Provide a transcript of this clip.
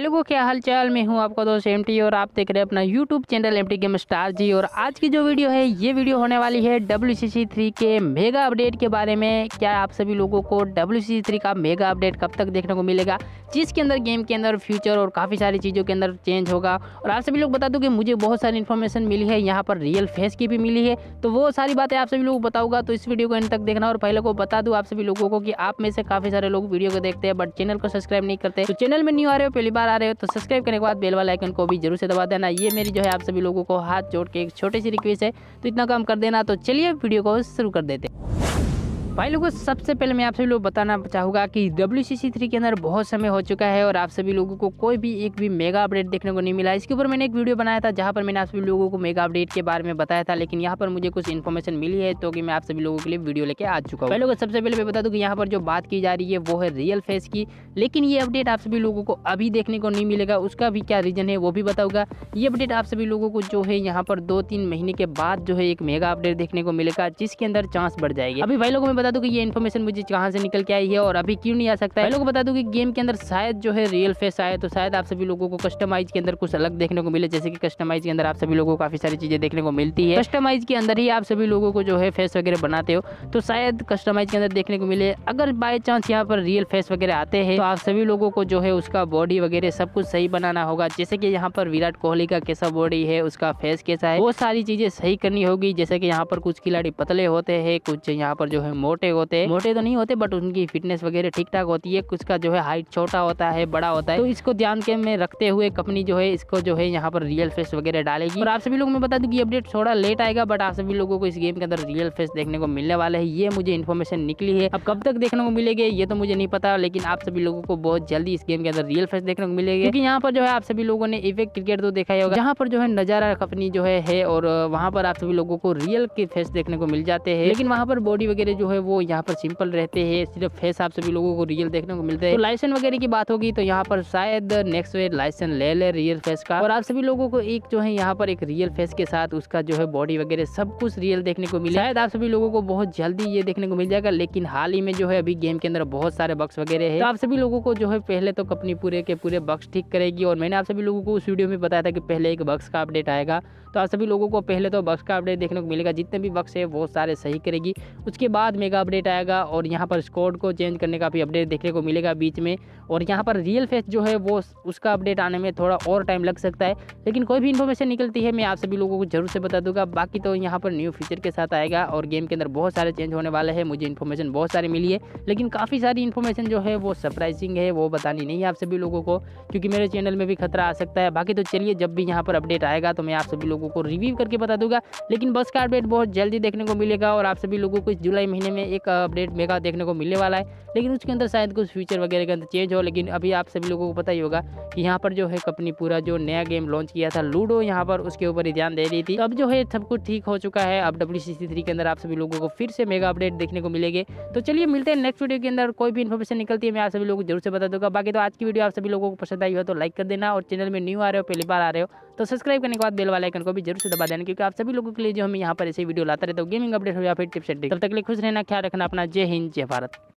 भाई लोगों क्या हलचल में हूँ आपका दोस्त एम और आप देख रहे हैं अपना YouTube channel M game star जी और आज की जो वीडियो है ये वीडियो होने वाली है डब्ल्यू थ्री के मेगा अपडेट के बारे में क्या आप सभी लोगों को डब्ल्यू थ्री का मेगा अपडेट कब तक देखने को मिलेगा जिसके अंदर गेम के अंदर फ्यूचर और काफ़ी सारी चीज़ों के अंदर चेंज होगा और आप सभी लोग बता दूँ कि मुझे बहुत सारी इन्फॉर्मेशन मिली है यहाँ पर रियल फेस की भी मिली है तो वो सारी बातें आप सभी लोग बताऊँगा तो इस वीडियो को इन तक देखना और पहले को बता दूँ आप सभी लोगों को कि आप में से काफ़ी सारे लोग वीडियो को देखते हैं बट चैनल को सब्सक्राइब नहीं करते तो चैनल में न्यू आ रहे हो पहली बार आ रहे हो तो सब्सक्राइब करने के बाद बेल वाला आइकन को भी जरूर से दबा देना ये मेरी जो है आप सभी लोगों को हाथ जोड़ के एक छोटी सी रिक्वेस्ट है तो इतना काम कर देना तो चलिए वीडियो को शुरू कर देते भाई लोगों सबसे पहले मैं आप सभी लोग बताना चाहूँगा कि डब्ल्यू सी सी थ्री के अंदर बहुत समय हो चुका है और आप सभी लोगों को कोई भी एक भी मेगा अपडेट देखने को नहीं मिला इसके ऊपर मैंने एक वीडियो बनाया था जहाँ पर मैंने आप सभी लोगों को मेगा अपडेट के बारे में बताया था लेकिन यहाँ पर मुझे कुछ इन्फॉर्मेशन मिली है तो कि मैं आप सभी लोगों के लिए वीडियो लेके आ चुका हूँ लोगों सबसे पहले मैं बता दूँ कि यहाँ पर जो बात की जा रही है वो है रियल फेस की लेकिन ये अपडेट आप सभी लोगों को अभी देखने को नहीं मिलेगा उसका भी क्या रीज़न है वो भी बताऊँगा ये अपडेट आप सभी लोगों को जो है यहाँ पर दो तीन महीने के बाद जो है एक मेगा अपडेट देखने को मिलेगा जिसके अंदर चांस बढ़ जाएगी अभी भाई लोगों में बता दूँ कि ये इन्फॉर्मेशन मुझे कहाँ से निकल के आई है और अभी क्यों नहीं आ सकता है लोग बता दूँ कि गेम के अंदर शायद जो है रियल फेस आए तो शायद आप सभी लोगों को कस्टमाइज के अंदर कुछ अलग देखने को मिले जैसे कि कस्टमाइज के अंदर आप सभी लोगों को काफ़ी सारी चीज़ें देखने को मिलती है कस्टमाइज के अंदर ही आप सभी लोगों को जो है फेस वगैरह बनाते हो तो शायद कस्टमाइज के अंदर देखने को मिले अगर बाय चांस यहाँ पर रियल फेस वगैरह आते हैं तो आप सभी लोगों को जो है उसका बॉडी वगैरह सब कुछ सही बनाना होगा जैसे कि यहाँ पर विराट कोहली का कैसा बॉडी है उसका फेस कैसा है वो सारी चीज़ें सही करनी होगी जैसे कि यहाँ पर कुछ खिलाड़ी पतले होते हैं कुछ यहाँ पर जो है मोटे होते हैं मोटे तो नहीं होते बट उनकी फिटनेस वगैरह ठीक ठाक होती है कुछ का जो है हाइट छोटा होता है बड़ा होता है तो इसको ध्यान के में रखते हुए कंपनी जो है इसको जो है यहाँ पर रियल फेस वगैरह डालेगी और आप सभी लोगों में बता दूँ अपडेट थोड़ा लेट आएगा बट आप सभी लोगों को इस गेम के अंदर रियल फेस देखने को मिलने वाला है ये मुझे इन्फॉर्मेशन निकली है अब कब तक देखने को मिलेगी ये तो मुझे नहीं पता लेकिन आप सभी लोगों को बहुत जल्दी इस गेम के अंदर रियल फेस देखने को मिलेगी क्योंकि यहाँ पर जो है आप सभी लोगों ने इफेक्ट क्रिकेट तो देखा ही होगा यहाँ पर जो है नजारा कंपनी जो है, है और वहाँ पर आप सभी लोगों को रियल के फेस देखने को मिल जाते हैं लेकिन वहाँ पर बॉडी वगैरह जो है वो यहाँ पर सिंपल रहते हैं सिर्फ फेस आप सभी लोगों को रियल देखने को मिलते हैं तो लाइसेंस वगैरह की बात होगी तो यहाँ पर शायद नेक्स्ट वे लाइसेंस ले ले रियल फेस का और आप सभी लोगों को एक जो है यहाँ पर एक रियल फेस के साथ उसका जो है बॉडी वगैरह सब कुछ रियल देखने को मिले शायद आप सभी लोगों को बहुत जल्दी ये देखने को मिल जाएगा लेकिन हाल ही में जो है अभी गेम के अंदर बहुत सारे बक्स वगैरह है तो आप सभी लोगों को जो है पहले तो कंपनी पूरे के पूरे बक्स ठीक करेगी और मैंने आप सभी लोगों को उस वीडियो में बताया था कि पहले एक बक्स का अपडेट आएगा तो आप सभी लोगों को पहले तो बक्स का अपडेट देखने को मिलेगा जितने भी बक्स है वो सारे सही करेगी उसके बाद में का अपडेट आएगा और यहाँ पर स्कॉड को चेंज करने का भी अपडेट देखने को मिलेगा बीच में और यहाँ पर रियल फेस जो है वो उसका अपडेट आने में थोड़ा और टाइम लग सकता है लेकिन कोई भी इन्फॉर्मेशन निकलती है मैं आप सभी लोगों को जरूर से बता दूंगा बाकी तो यहाँ पर न्यू फीचर के साथ आएगा और गेम के अंदर बहुत सारे चेंज होने वाले हैं मुझे इन्फॉर्मेशन बहुत सारी मिली है लेकिन काफ़ी सारी इन्फॉर्मेशन जो है वो सरप्राइजिंग है वो बतानी नहीं है आप सभी लोगों को क्योंकि मेरे चैनल में भी खतरा आ सकता है बाकी तो चलिए जब भी यहाँ पर अपडेट आएगा तो मैं आप सभी लोगों को रिव्यू करके बता दूंगा लेकिन बस का अपडेट बहुत जल्दी देखने को मिलेगा और आप सभी लोगों को इस जुलाई महीने में में एक अपडेट मेगा देखने को मिलने वाला है लेकिन उसके अंदर शायद कुछ फीचर वगैरह के अंदर चेंज हो लेकिन अभी आप सभी लोगों को पता ही होगा कि यहाँ पर जो है कंपनी पूरा जो नया गेम लॉन्च किया था लूडो यहाँ पर उसके ऊपर ही ध्यान दे रही थी तो अब जो है सब कुछ ठीक हो चुका है अब डब्ल्यू के अंदर आप सभी लोगों को फिर से मेगा अपडेट देखने को मिलेगी तो चलिए मिलते हैं नेक्स्ट वीडियो के अंदर कोई भी इन्फॉर्मेशन निकलती है मैं आप सभी लोगों को जरूर से बता दूंगा बाकी तो आज की वीडियो आप सभी लोगों को पसंद आई हो तो लाइक कर देना और चैनल में न्यू आ रहे हो पहली बार आ रहे हो तो सब्सक्राइब करने के बाद बेल वाले आइकन को भी जरूर से दबा देना क्योंकि आप सभी लोगों के लिए जो हम यहाँ पर ऐसे वीडियो लाते रहते हो गेमिंग अपडेट हो या फिर टिप्स एंड तब तक लिए खुश रहना ख्याल रखना अपना जय हिंद जय भारत